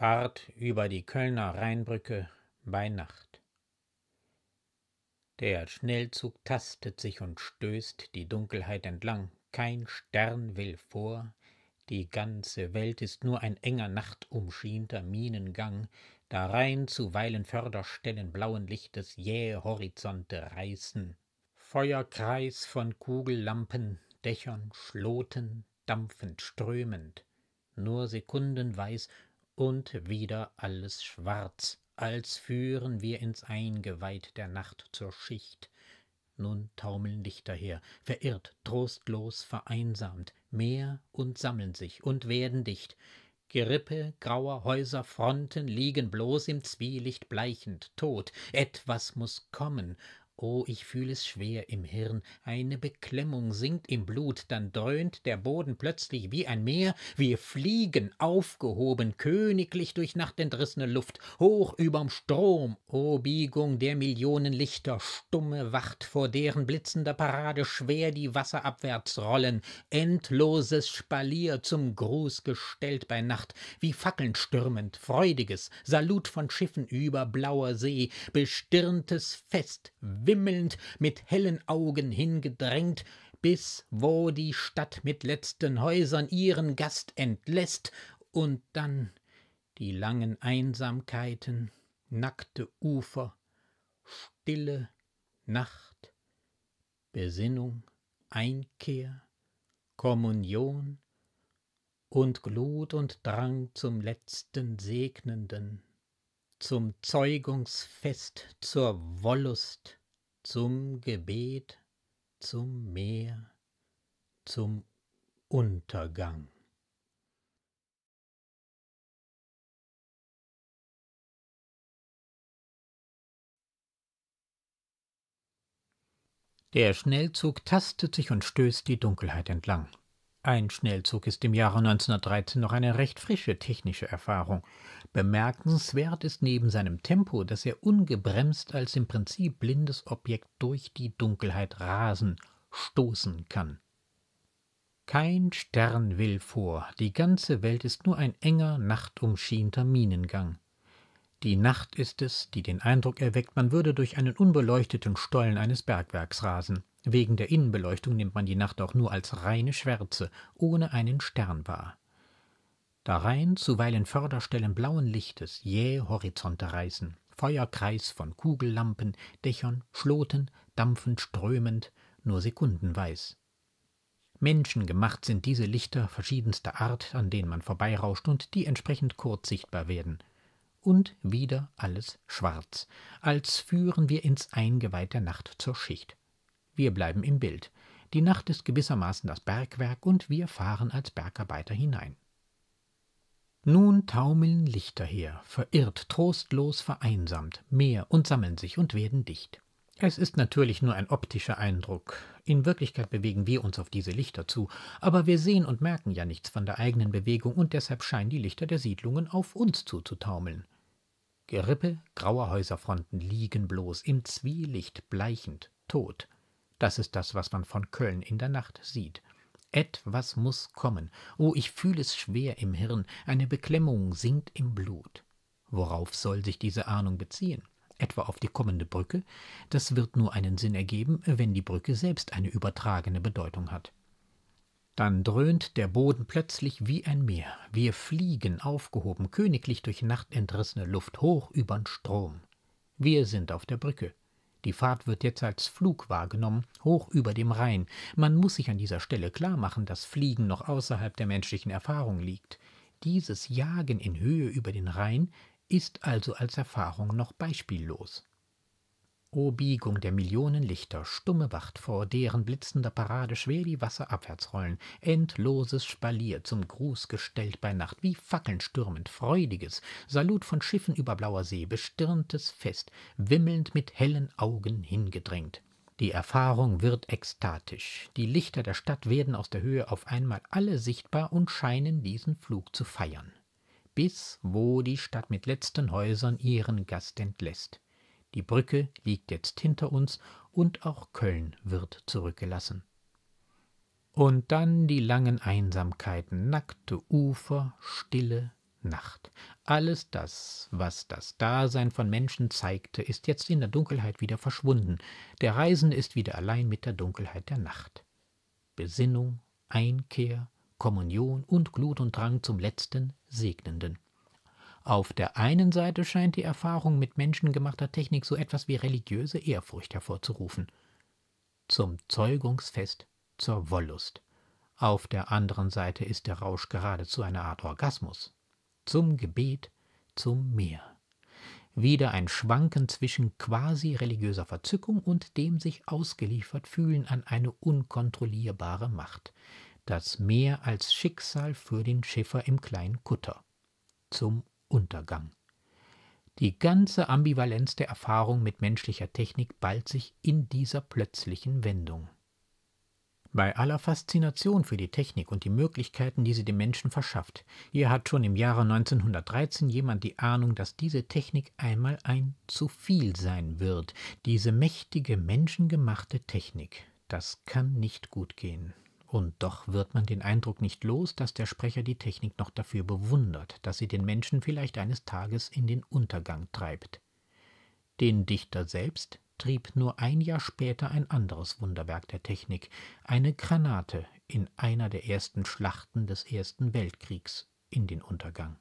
Fahrt über die Kölner Rheinbrücke bei Nacht. Der Schnellzug tastet sich und stößt die Dunkelheit entlang, kein Stern will vor, die ganze Welt ist nur ein enger, nachtumschienter Minengang, Da rein zuweilen Förderstellen blauen Lichtes jähe Horizonte reißen. Feuerkreis von Kugellampen, Dächern, Schloten, dampfend, strömend, nur sekundenweis und wieder alles schwarz, als führen wir ins Eingeweiht der Nacht zur Schicht. Nun taumeln Lichter her, verirrt, trostlos, vereinsamt, mehr und sammeln sich und werden dicht. Gerippe grauer Häuser Fronten liegen bloß im Zwielicht bleichend, tot. Etwas muß kommen, Oh, ich fühl es schwer im Hirn, eine Beklemmung sinkt im Blut, dann dröhnt der Boden plötzlich wie ein Meer, wir fliegen aufgehoben, königlich durch Nacht entrissene Luft, hoch überm Strom, O oh, Biegung der Millionen Lichter, stumme Wacht, vor deren blitzender Parade schwer die Wasser abwärts rollen, endloses Spalier zum Gruß gestellt bei Nacht, wie Fackeln stürmend, freudiges Salut von Schiffen über blauer See, bestirntes Fest, wimmelnd mit hellen augen hingedrängt bis wo die stadt mit letzten häusern ihren gast entlässt, und dann die langen einsamkeiten nackte ufer stille nacht besinnung einkehr kommunion und glut und drang zum letzten segnenden zum zeugungsfest zur wollust zum Gebet, zum Meer, zum Untergang. Der Schnellzug tastet sich und stößt die Dunkelheit entlang. Ein Schnellzug ist im Jahre 1913 noch eine recht frische technische Erfahrung. Bemerkenswert ist neben seinem Tempo, dass er ungebremst als im Prinzip blindes Objekt durch die Dunkelheit rasen, stoßen kann. Kein Stern will vor, die ganze Welt ist nur ein enger, nachtumschienter Minengang. Die Nacht ist es, die den Eindruck erweckt, man würde durch einen unbeleuchteten Stollen eines Bergwerks rasen. Wegen der Innenbeleuchtung nimmt man die Nacht auch nur als reine Schwärze, ohne einen Stern wahr. Darein zuweilen Förderstellen blauen Lichtes jäh Horizonte reißen, Feuerkreis von Kugellampen, Dächern, Schloten, dampfend strömend, nur sekundenweis. Menschengemacht sind diese Lichter verschiedenster Art, an denen man vorbeirauscht und die entsprechend kurz sichtbar werden. Und wieder alles schwarz, als führen wir ins Eingeweih der Nacht zur Schicht. Wir bleiben im Bild. Die Nacht ist gewissermaßen das Bergwerk und wir fahren als Bergarbeiter hinein. Nun taumeln Lichter her, verirrt, trostlos, vereinsamt, mehr und sammeln sich und werden dicht. Es ist natürlich nur ein optischer Eindruck. In Wirklichkeit bewegen wir uns auf diese Lichter zu, aber wir sehen und merken ja nichts von der eigenen Bewegung und deshalb scheinen die Lichter der Siedlungen auf uns zuzutaumeln. Gerippe grauer Häuserfronten liegen bloß im Zwielicht, bleichend, tot. Das ist das, was man von Köln in der Nacht sieht. Etwas muss kommen. Oh, ich fühle es schwer im Hirn. Eine Beklemmung sinkt im Blut. Worauf soll sich diese Ahnung beziehen? Etwa auf die kommende Brücke? Das wird nur einen Sinn ergeben, wenn die Brücke selbst eine übertragene Bedeutung hat. Dann dröhnt der Boden plötzlich wie ein Meer. Wir fliegen, aufgehoben, königlich durch Nacht entrissene Luft, hoch übern Strom. Wir sind auf der Brücke. Die Fahrt wird jetzt als Flug wahrgenommen, hoch über dem Rhein. Man muss sich an dieser Stelle klar machen, dass Fliegen noch außerhalb der menschlichen Erfahrung liegt. Dieses Jagen in Höhe über den Rhein ist also als Erfahrung noch beispiellos. O Biegung der Millionen Lichter, stumme Wacht, vor deren blitzender Parade schwer die Wasser abwärts rollen, endloses Spalier zum Gruß gestellt bei Nacht, wie Fackeln stürmend, freudiges, Salut von Schiffen über blauer See, bestirntes Fest, wimmelnd mit hellen Augen hingedrängt. Die Erfahrung wird ekstatisch. Die Lichter der Stadt werden aus der Höhe auf einmal alle sichtbar und scheinen diesen Flug zu feiern. Bis wo die Stadt mit letzten Häusern ihren Gast entlässt. Die Brücke liegt jetzt hinter uns und auch Köln wird zurückgelassen. Und dann die langen Einsamkeiten, nackte Ufer, stille Nacht. Alles das, was das Dasein von Menschen zeigte, ist jetzt in der Dunkelheit wieder verschwunden. Der Reisende ist wieder allein mit der Dunkelheit der Nacht. Besinnung, Einkehr, Kommunion und Glut und Drang zum letzten Segnenden. Auf der einen Seite scheint die Erfahrung mit menschengemachter Technik so etwas wie religiöse Ehrfurcht hervorzurufen. Zum Zeugungsfest, zur Wollust. Auf der anderen Seite ist der Rausch geradezu eine Art Orgasmus. Zum Gebet, zum Meer. Wieder ein Schwanken zwischen quasi religiöser Verzückung und dem sich ausgeliefert fühlen an eine unkontrollierbare Macht. Das Meer als Schicksal für den Schiffer im kleinen Kutter. Zum Untergang. Die ganze Ambivalenz der Erfahrung mit menschlicher Technik ballt sich in dieser plötzlichen Wendung. Bei aller Faszination für die Technik und die Möglichkeiten, die sie dem Menschen verschafft, hier hat schon im Jahre 1913 jemand die Ahnung, dass diese Technik einmal ein zu viel sein wird. Diese mächtige, menschengemachte Technik, das kann nicht gut gehen. Und doch wird man den Eindruck nicht los, dass der Sprecher die Technik noch dafür bewundert, dass sie den Menschen vielleicht eines Tages in den Untergang treibt. Den Dichter selbst trieb nur ein Jahr später ein anderes Wunderwerk der Technik, eine Granate in einer der ersten Schlachten des Ersten Weltkriegs in den Untergang.